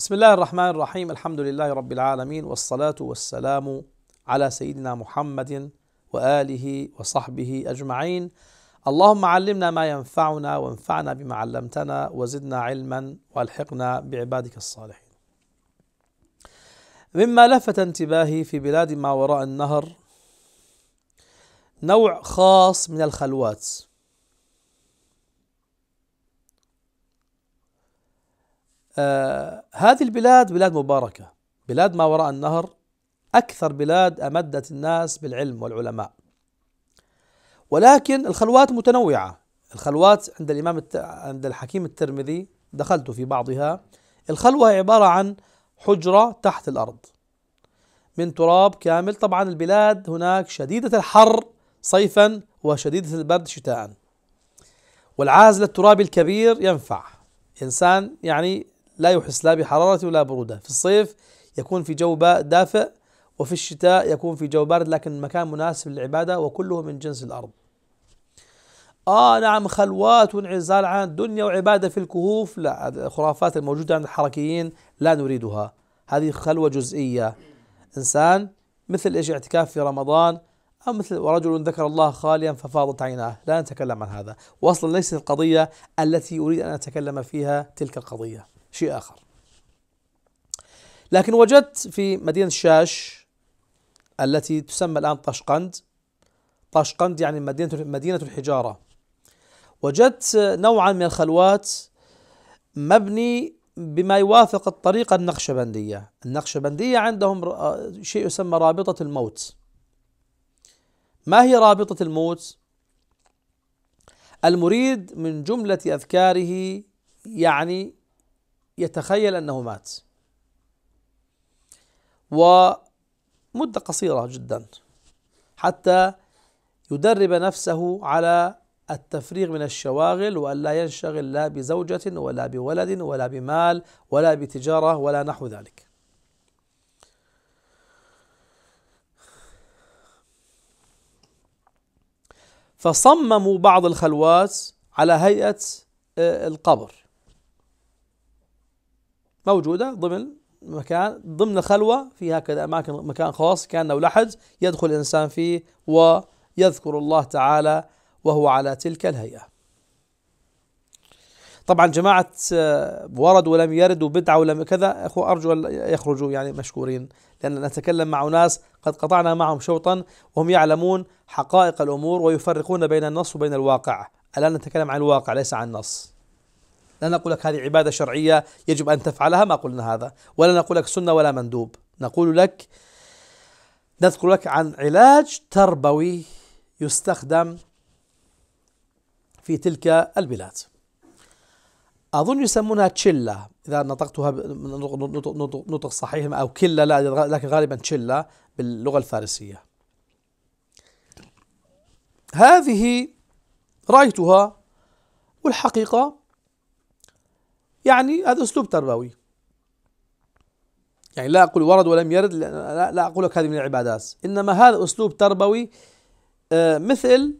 بسم الله الرحمن الرحيم الحمد لله رب العالمين والصلاة والسلام على سيدنا محمد وآله وصحبه أجمعين اللهم علمنا ما ينفعنا وانفعنا بما علمتنا وزدنا علما والحقنا بعبادك الصالحين مما لفت انتباهي في بلاد ما وراء النهر نوع خاص من الخلوات آه هذه البلاد بلاد مباركة بلاد ما وراء النهر أكثر بلاد أمدت الناس بالعلم والعلماء ولكن الخلوات متنوعة الخلوات عند الإمام الت... عند الحكيم الترمذي دخلت في بعضها الخلوة عبارة عن حجرة تحت الأرض من تراب كامل طبعا البلاد هناك شديدة الحر صيفا وشديدة البرد شتاء والعازل الترابي الكبير ينفع إنسان يعني لا يحس لا بحرارة ولا بروده في الصيف يكون في جو دافئ وفي الشتاء يكون في جو بارد لكن مكان مناسب للعبادة وكله من جنس الأرض آه نعم خلوات وانعزال عن الدنيا وعبادة في الكهوف لا خرافات الموجودة عند الحركيين لا نريدها هذه خلوة جزئية إنسان مثل إيش اعتكاف في رمضان أو مثل ورجل ذكر الله خاليا ففاضت عيناه لا نتكلم عن هذا وأصلا ليست القضية التي أريد أن أتكلم فيها تلك القضية شيء آخر لكن وجدت في مدينة الشاش التي تسمى الآن طشقند طشقند يعني مدينة مدينة الحجارة وجدت نوعا من الخلوات مبني بما يوافق الطريقة النقشبندية النقشبندية عندهم شيء يسمى رابطة الموت ما هي رابطة الموت؟ المريد من جملة أذكاره يعني يتخيل أنه مات ومدة قصيرة جدا حتى يدرب نفسه على التفريغ من الشواغل وأن لا ينشغل لا بزوجة ولا بولد ولا بمال ولا بتجارة ولا نحو ذلك فصمموا بعض الخلوات على هيئة آه، القبر موجودة ضمن مكان ضمن الخلوة في هكذا أماكن مكان خاص كان لو لحد يدخل الإنسان فيه ويذكر الله تعالى وهو على تلك الهيئة طبعا جماعة آه، ورد ولم يرد وبدعة ولم كذا أخو أرجو يخرجوا يعني مشكورين لأن نتكلم مع اناس قد قطعنا معهم شوطا وهم يعلمون حقائق الأمور ويفرقون بين النص وبين الواقع الآن نتكلم عن الواقع ليس عن النص لا نقول لك هذه عبادة شرعية يجب أن تفعلها ما قلنا هذا ولا نقول لك سنة ولا مندوب نقول لك نذكر لك عن علاج تربوي يستخدم في تلك البلاد أظن يسمونها تشيلا إذا نطقتها نطق, صحيح أو كلا لا لكن غالبا تشيلا باللغة الفارسية هذه رأيتها والحقيقة يعني هذا أسلوب تربوي يعني لا أقول ورد ولم يرد لا, لا أقول لك هذه من العبادات إنما هذا أسلوب تربوي آه، مثل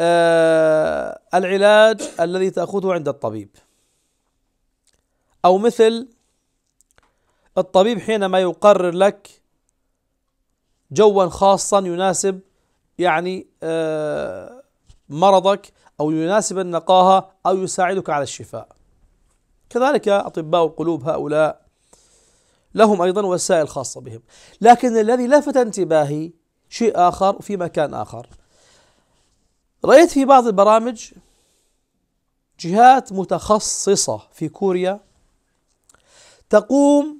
آه، العلاج الذي تأخذه عند الطبيب أو مثل الطبيب حينما يقرر لك جوا خاصا يناسب يعني آه، مرضك أو يناسب النقاهة أو يساعدك على الشفاء كذلك أطباء القلوب هؤلاء لهم أيضا وسائل خاصة بهم لكن الذي لفت انتباهي شيء آخر في مكان آخر رأيت في بعض البرامج جهات متخصصة في كوريا تقوم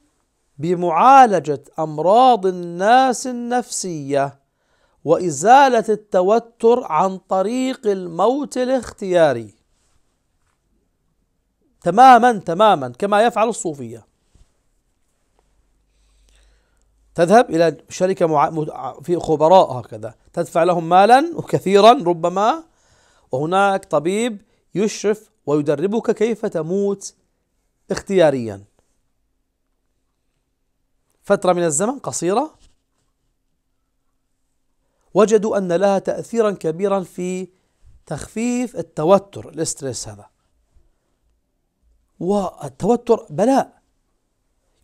بمعالجة أمراض الناس النفسية وإزالة التوتر عن طريق الموت الاختياري تماما تماما كما يفعل الصوفية تذهب إلى شركة في خبراء هكذا تدفع لهم مالا وكثيرا ربما وهناك طبيب يشرف ويدربك كيف تموت اختياريا فترة من الزمن قصيرة وجدوا أن لها تأثيرا كبيرا في تخفيف التوتر الاسترس هذا والتوتر بلاء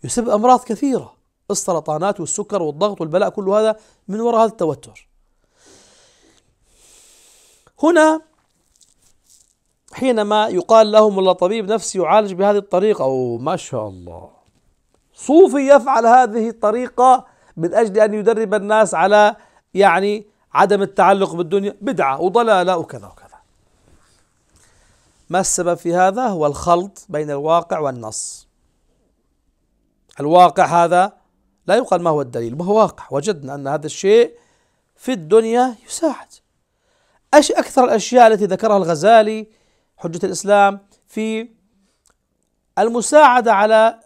يسبب أمراض كثيرة السرطانات والسكر والضغط والبلاء كل هذا من وراء هذا التوتر هنا حينما يقال لهم والله طبيب نفسي يعالج بهذه الطريقة أو ما شاء الله صوفي يفعل هذه الطريقة من أجل أن يدرب الناس على يعني عدم التعلق بالدنيا بدعة وضلالة وكذا وكذا ما السبب في هذا هو الخلط بين الواقع والنص الواقع هذا لا يقال ما هو الدليل ما هو واقع وجدنا أن هذا الشيء في الدنيا يساعد أش أكثر الأشياء التي ذكرها الغزالي حجة الإسلام في المساعدة على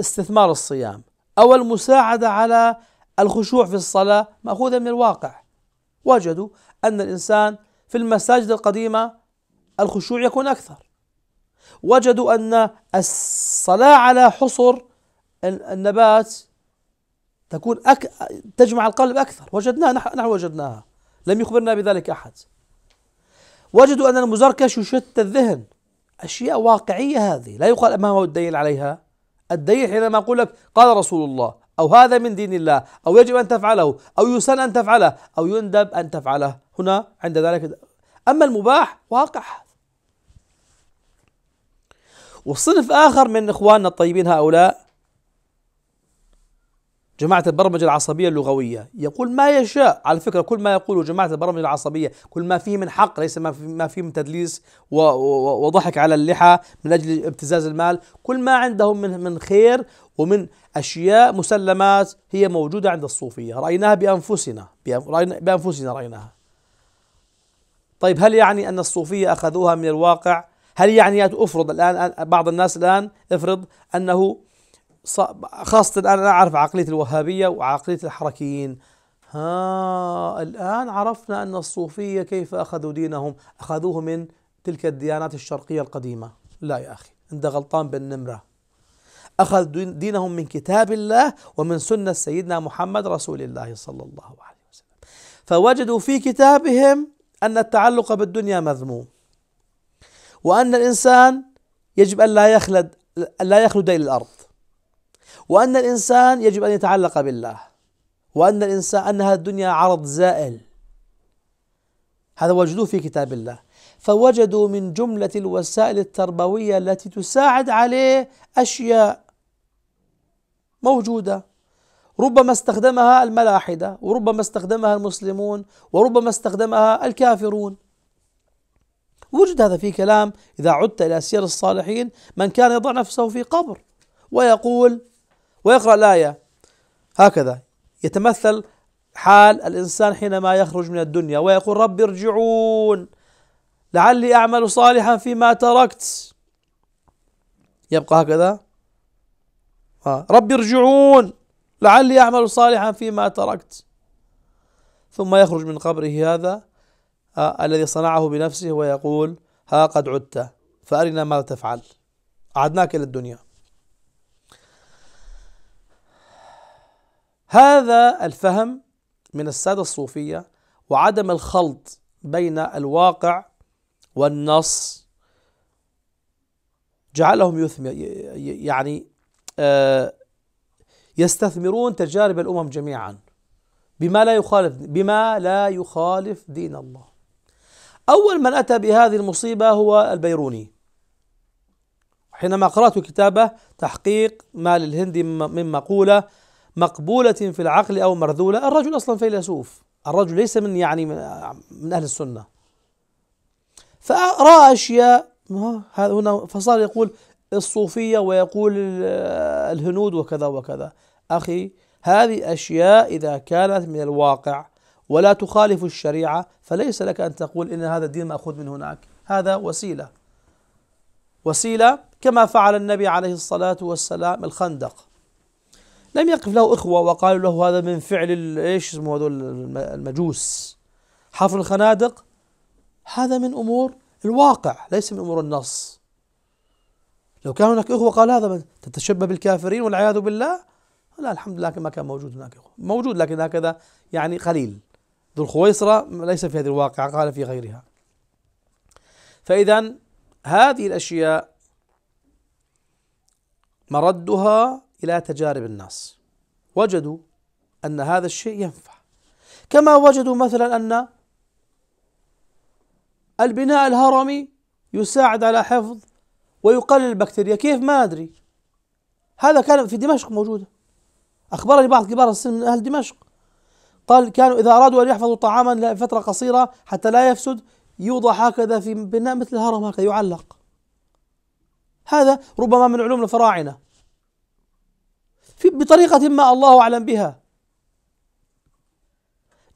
استثمار الصيام أو المساعدة على الخشوع في الصلاة مأخوذة من الواقع وجدوا أن الإنسان في المساجد القديمة الخشوع يكون أكثر وجدوا أن الصلاة على حصر النبات تكون أك... تجمع القلب أكثر وجدناها نحن, نحن وجدناها لم يخبرنا بذلك أحد وجدوا أن المزركش يشتت الذهن أشياء واقعية هذه لا يقال ما هو الدين عليها الدين حينما أقول لك قال رسول الله أو هذا من دين الله أو يجب أن تفعله أو يسن أن تفعله أو يندب أن تفعله هنا عند ذلك أما المباح واقع وصنف آخر من إخواننا الطيبين هؤلاء جماعة البرمجة العصبية اللغوية يقول ما يشاء على فكرة كل ما يقوله جماعة البرمجة العصبية كل ما فيه من حق ليس ما فيه, من تدليس وضحك على اللحى من أجل ابتزاز المال كل ما عندهم من, من خير ومن أشياء مسلمات هي موجودة عند الصوفية رأيناها بأنفسنا بأنفسنا رأيناها طيب هل يعني أن الصوفية أخذوها من الواقع هل يعني افرض الان بعض الناس الان افرض انه خاصة الآن أنا أعرف عقلية الوهابية وعقلية الحركيين ها الآن عرفنا أن الصوفية كيف أخذوا دينهم أخذوه من تلك الديانات الشرقية القديمة لا يا أخي أنت غلطان بالنمرة أخذ دينهم من كتاب الله ومن سنة سيدنا محمد رسول الله صلى الله عليه وسلم فوجدوا في كتابهم أن التعلق بالدنيا مذموم وأن الإنسان يجب أن لا يخلد أن لا يخلد إلى الأرض وأن الإنسان يجب أن يتعلق بالله وأن الإنسان أنها الدنيا عرض زائل هذا وجدوه في كتاب الله فوجدوا من جملة الوسائل التربوية التي تساعد عليه أشياء موجودة ربما استخدمها الملاحدة وربما استخدمها المسلمون وربما استخدمها الكافرون وجد هذا في كلام إذا عدت إلى سير الصالحين من كان يضع نفسه في قبر ويقول ويقرأ الآية هكذا يتمثل حال الإنسان حينما يخرج من الدنيا ويقول رب ارجعون لعلي أعمل صالحا فيما تركت يبقى هكذا آه. رب ارجعون لعلي أعمل صالحا فيما تركت ثم يخرج من قبره هذا آه، الذي صنعه بنفسه ويقول ها قد عدت فأرنا ماذا تفعل أعدناك إلى الدنيا هذا الفهم من السادة الصوفية وعدم الخلط بين الواقع والنص جعلهم يثمر يعني آه، يستثمرون تجارب الأمم جميعا بما لا يخالف بما لا يخالف دين الله أول من أتى بهذه المصيبة هو البيروني حينما قرأت كتابه تحقيق ما الهند من مقولة مقبولة في العقل أو مرذولة الرجل أصلا فيلسوف الرجل ليس من يعني من أهل السنة فرأى أشياء آه، هنا فصار يقول الصوفية ويقول الهنود وكذا وكذا أخي هذه أشياء إذا كانت من الواقع ولا تخالف الشريعة فليس لك أن تقول إن هذا الدين مأخوذ من هناك هذا وسيلة وسيلة كما فعل النبي عليه الصلاة والسلام الخندق لم يقف له إخوة وقالوا له هذا من فعل إيش اسمه هذول المجوس حفر الخنادق هذا من أمور الواقع ليس من أمور النص لو كان هناك إخوة قال هذا من تتشبه بالكافرين والعياذ بالله لا الحمد لله ما كان موجود هناك إخوة موجود لكن هكذا يعني قليل ذو الخويصرة ليس في هذه الواقعة قال في غيرها فإذا هذه الأشياء مردها إلى تجارب الناس وجدوا أن هذا الشيء ينفع كما وجدوا مثلا أن البناء الهرمي يساعد على حفظ ويقلل البكتيريا كيف ما أدري هذا كان في دمشق موجودة أخبرني بعض كبار السن من أهل دمشق قال كانوا إذا أرادوا أن يحفظوا طعاما لفترة قصيرة حتى لا يفسد يوضع هكذا في بناء مثل الهرم هكذا يعلق هذا ربما من علوم الفراعنة في بطريقة ما الله أعلم بها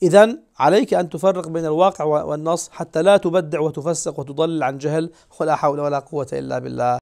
إذا عليك أن تفرق بين الواقع والنص حتى لا تبدع وتفسق وتضلل عن جهل ولا حول ولا قوة إلا بالله